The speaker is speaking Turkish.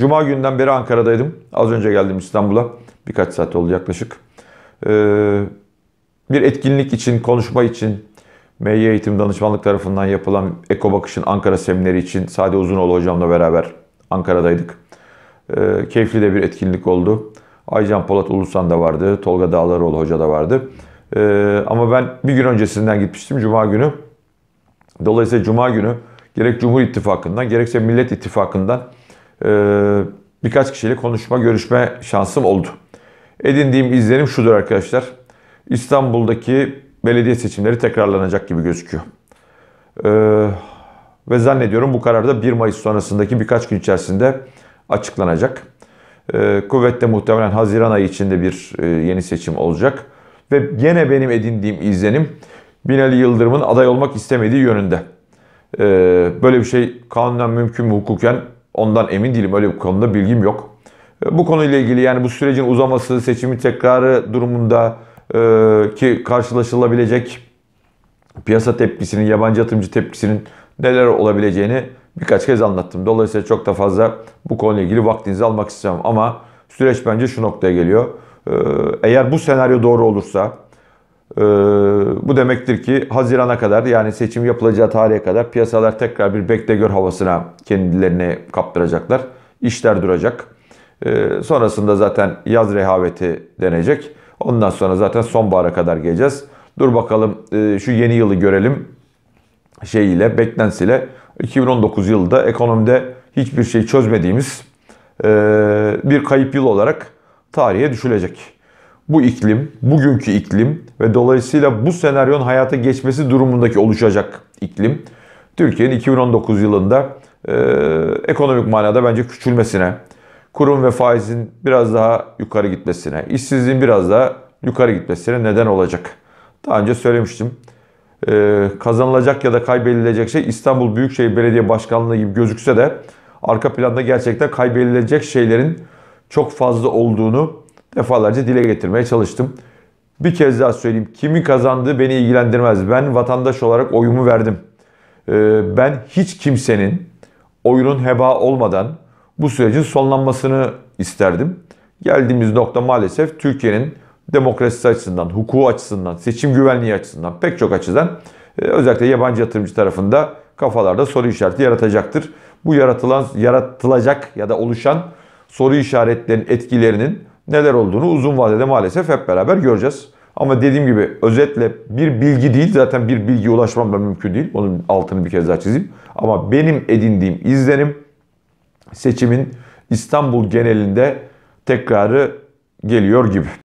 Cuma günden beri Ankara'daydım. Az önce geldim İstanbul'a. Birkaç saat oldu yaklaşık. Ee, bir etkinlik için, konuşma için MY Eğitim Danışmanlık tarafından yapılan Eko Bakış'ın Ankara semineri için Sade Uzunoğlu hocamla beraber Ankara'daydık. Ee, keyifli de bir etkinlik oldu. Aycan Polat Ulusan da vardı. Tolga Dağlaroğlu hoca da vardı. Ee, ama ben bir gün öncesinden gitmiştim. Cuma günü. Dolayısıyla Cuma günü gerek Cumhur İttifakı'ndan gerekse Millet İttifakı'ndan ee, birkaç kişiyle konuşma, görüşme şansım oldu. Edindiğim izlenim şudur arkadaşlar. İstanbul'daki belediye seçimleri tekrarlanacak gibi gözüküyor. Ee, ve zannediyorum bu karar da 1 Mayıs sonrasındaki birkaç gün içerisinde açıklanacak. Ee, kuvvetle muhtemelen Haziran ayı içinde bir e, yeni seçim olacak. Ve gene benim edindiğim izlenim Binali Yıldırım'ın aday olmak istemediği yönünde. Böyle bir şey kanunen mümkün mü hukuken Ondan emin değilim. Öyle bir konuda bilgim yok. E, bu konuyla ilgili yani bu sürecin uzaması, seçimin tekrarı durumunda e, ki karşılaşılabilecek piyasa tepkisinin, yabancı yatırımcı tepkisinin neler olabileceğini birkaç kez anlattım. Dolayısıyla çok da fazla bu konuyla ilgili vaktinizi almak istemem. Ama süreç bence şu noktaya geliyor. E, eğer bu senaryo doğru olursa ee, bu demektir ki Haziran'a kadar yani seçim yapılacağı tarihe kadar piyasalar tekrar bir bekle gör havasına kendilerini kaptıracaklar. İşler duracak. Ee, sonrasında zaten yaz rehaveti denecek. Ondan sonra zaten sonbahara kadar geleceğiz. Dur bakalım e, şu yeni yılı görelim şeyiyle, beklentisiyle 2019 yılında ekonomide hiçbir şey çözmediğimiz e, bir kayıp yıl olarak tarihe düşülecek bu iklim, bugünkü iklim ve dolayısıyla bu senaryon hayata geçmesi durumundaki oluşacak iklim Türkiye'nin 2019 yılında e, ekonomik manada bence küçülmesine, kurum ve faizin biraz daha yukarı gitmesine, işsizliğin biraz daha yukarı gitmesine neden olacak. Daha önce söylemiştim. E, kazanılacak ya da kaybedilecek şey İstanbul Büyükşehir Belediye Başkanlığı gibi gözükse de arka planda gerçekten kaybedilecek şeylerin çok fazla olduğunu defalarca dile getirmeye çalıştım. Bir kez daha söyleyeyim. Kimin kazandığı beni ilgilendirmez. Ben vatandaş olarak oyumu verdim. Ee, ben hiç kimsenin oyunun heba olmadan bu sürecin sonlanmasını isterdim. Geldiğimiz nokta maalesef Türkiye'nin demokrasisi açısından, hukuku açısından, seçim güvenliği açısından pek çok açıdan e, özellikle yabancı yatırımcı tarafında kafalarda soru işareti yaratacaktır. Bu yaratılan, yaratılacak ya da oluşan soru işaretlerinin etkilerinin neler olduğunu uzun vadede maalesef hep beraber göreceğiz. Ama dediğim gibi özetle bir bilgi değil. Zaten bir bilgiye ulaşmam da mümkün değil. Onun altını bir kez daha çizeyim. Ama benim edindiğim izlenim seçimin İstanbul genelinde tekrarı geliyor gibi.